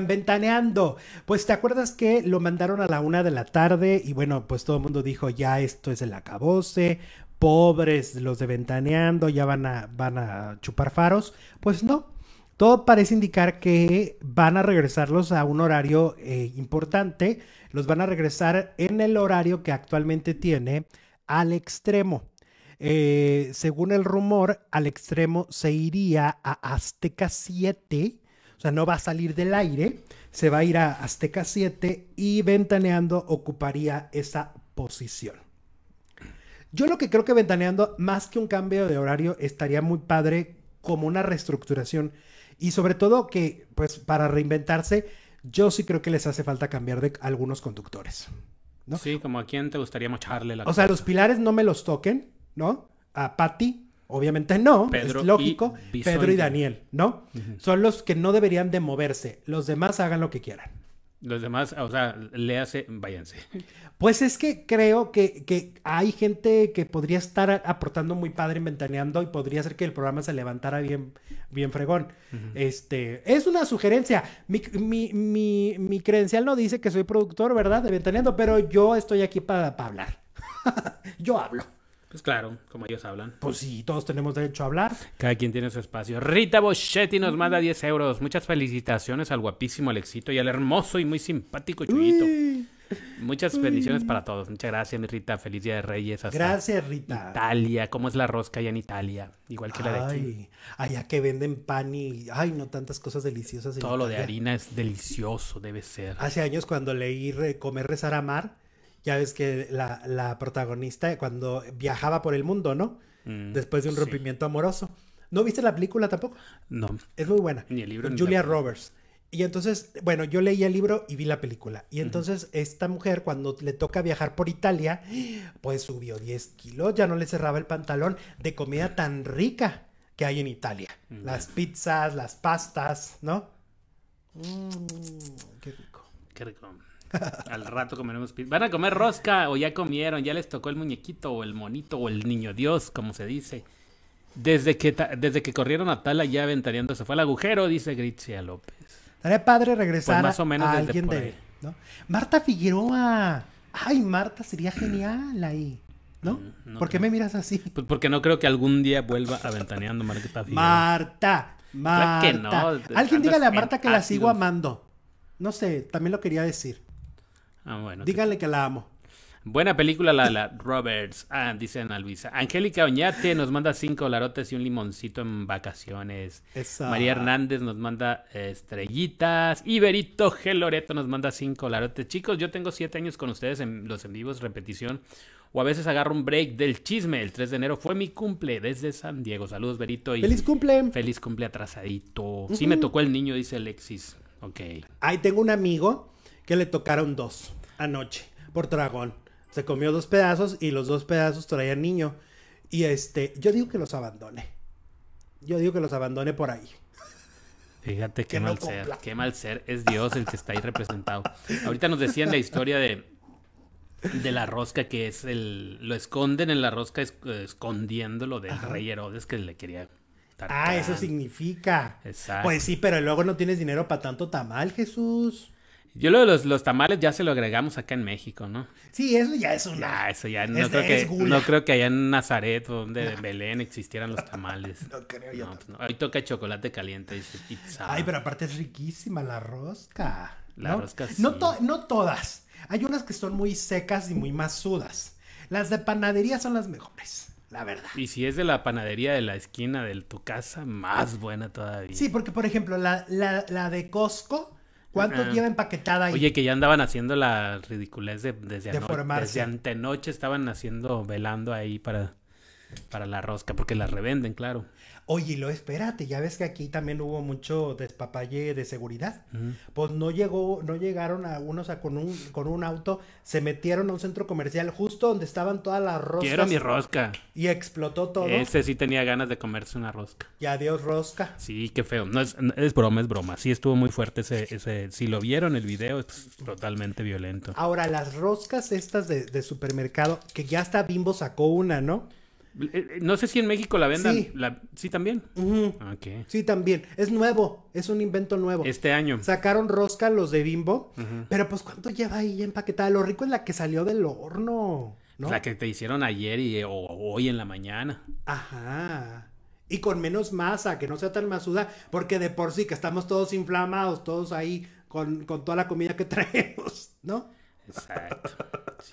Ventaneando. Pues te acuerdas que lo mandaron a la una de la tarde y bueno, pues todo el mundo dijo ya esto es el acabose, pobres los de Ventaneando, ya van a, van a chupar faros. Pues no, todo parece indicar que van a regresarlos a un horario eh, importante, los van a regresar en el horario que actualmente tiene al extremo. Eh, según el rumor, al extremo se iría a Azteca 7 o sea, no va a salir del aire, se va a ir a Azteca 7 y Ventaneando ocuparía esa posición. Yo lo que creo que Ventaneando, más que un cambio de horario, estaría muy padre como una reestructuración y sobre todo que, pues, para reinventarse, yo sí creo que les hace falta cambiar de algunos conductores. ¿no? Sí, como a quién te gustaría mocharle la. O sea, los pilares no me los toquen, ¿no? A Patti. Obviamente no, es lógico, Pedro y Daniel, ¿no? Son los que no deberían de moverse, los demás hagan lo que quieran. Los demás, o sea, le hace, váyanse. Pues es que creo que, hay gente que podría estar aportando muy padre inventaneando y podría ser que el programa se levantara bien, bien fregón. Este, es una sugerencia. Mi, credencial no dice que soy productor, ¿verdad? De ventaneando, pero yo estoy aquí para hablar. yo hablo. Pues claro, como ellos hablan. Pues sí, todos tenemos derecho a hablar. Cada quien tiene su espacio. Rita Boschetti nos manda 10 euros. Muchas felicitaciones al guapísimo Alexito y al hermoso y muy simpático Chuyito. Muchas bendiciones para todos. Muchas gracias, mi Rita. Feliz Día de Reyes. gracias, Rita. Italia. ¿Cómo es la rosca allá en Italia? Igual que la de aquí. Allá que venden pan y... Ay, no, tantas cosas deliciosas. Todo lo de harina es delicioso, debe ser. Hace años cuando leí Comer, Rezar, mar ya ves que la, la protagonista cuando viajaba por el mundo, ¿no? Mm, Después de un rompimiento amoroso. ¿No viste la película tampoco? No. Es muy buena. Ni el libro. Julia Roberts. Y entonces, bueno, yo leí el libro y vi la película. Y entonces esta mujer cuando le toca viajar por Italia, pues subió 10 kilos, ya no le cerraba el pantalón de comida tan rica que hay en Italia. Mm. Las pizzas, las pastas, ¿no? Mm, qué rico. Qué rico. Al rato comeremos ¿Van a comer rosca o ya comieron? ¿Ya les tocó el muñequito o el monito o el niño Dios, como se dice? Desde que, desde que corrieron a Tala ya aventariando se fue al agujero, dice Gritzia López. Estaría padre regresar pues o a alguien de... Marta Figueroa. Ay, Marta, sería genial ahí. ¿No? Mm, no por qué me miras así? Pues porque no creo que algún día vuelva a Marta Figueroa. Marta, Marta. no. Alguien dígale a Marta que la sigo amando. No sé, también lo quería decir. Ah, bueno. Díganle que la amo. Buena película la la Roberts, ah, dice Ana Luisa. Angélica Oñate nos manda cinco larotes y un limoncito en vacaciones. María Hernández nos manda estrellitas. y G. Loreto nos manda cinco larotes. Chicos, yo tengo siete años con ustedes en los en vivos, repetición. O a veces agarro un break del chisme. El 3 de enero fue mi cumple desde San Diego. Saludos, Berito. Y ¡Feliz cumple! Feliz cumple atrasadito. Sí me tocó el niño, dice Alexis. Ok. Ahí tengo un amigo que le tocaron dos anoche por dragón. Se comió dos pedazos y los dos pedazos traían niño. Y este, yo digo que los abandone. Yo digo que los abandone por ahí. Fíjate qué que mal ser, qué mal ser. Es Dios el que está ahí representado. Ahorita nos decían la historia de, de la rosca, que es el. Lo esconden en la rosca es eh, escondiéndolo del rey Herodes que le quería. Ah, eso significa. Exacto. Pues sí, pero luego no tienes dinero para tanto tamal, Jesús. Yo lo de los, tamales ya se lo agregamos acá en México, ¿no? Sí, eso ya es una. eso ya. No, creo, que, no creo que allá en Nazaret o donde en Belén existieran los tamales. no creo yo. Pues Hoy toca chocolate caliente y pizza. Ay, pero aparte es riquísima la rosca. La rosca sí. No, todas. Hay unas que son muy secas y muy masudas. Las de panadería son las mejores la verdad. Y si es de la panadería de la esquina de tu casa, más buena todavía. Sí, porque por ejemplo, la, la de Costco ¿Cuánto lleva empaquetada ahí? Oye, que ya andaban haciendo la ridiculez de, desde, de desde antenoche, estaban haciendo, velando ahí para para la rosca, porque la revenden, claro. Oye, lo espérate, ya ves que aquí también hubo mucho despapalle de seguridad. Pues no llegó, no llegaron a unos con un con un auto, se metieron a un centro comercial justo donde estaban todas las roscas. Quiero mi rosca. Y explotó todo. Ese sí tenía ganas de comerse una rosca. Y adiós rosca. Sí, qué feo. No es, broma, es broma. Sí estuvo muy fuerte ese, si lo vieron el video es totalmente violento. Ahora las roscas estas de, de supermercado que ya hasta Bimbo sacó una, ¿no? Eh, eh, no sé si en México la vendan. Sí, también. Ah, sí, también. Es nuevo, es un invento nuevo. Este año. Sacaron rosca los de Bimbo, pero pues ¿cuánto lleva ahí empaquetada? Lo rico es la que salió del horno. ¿no? La que te hicieron ayer y, eh, o hoy en la mañana. Ajá. Y con menos masa, que no sea tan masuda, porque de por sí que estamos todos inflamados, todos ahí con, con toda la comida que traemos, ¿no? Exacto.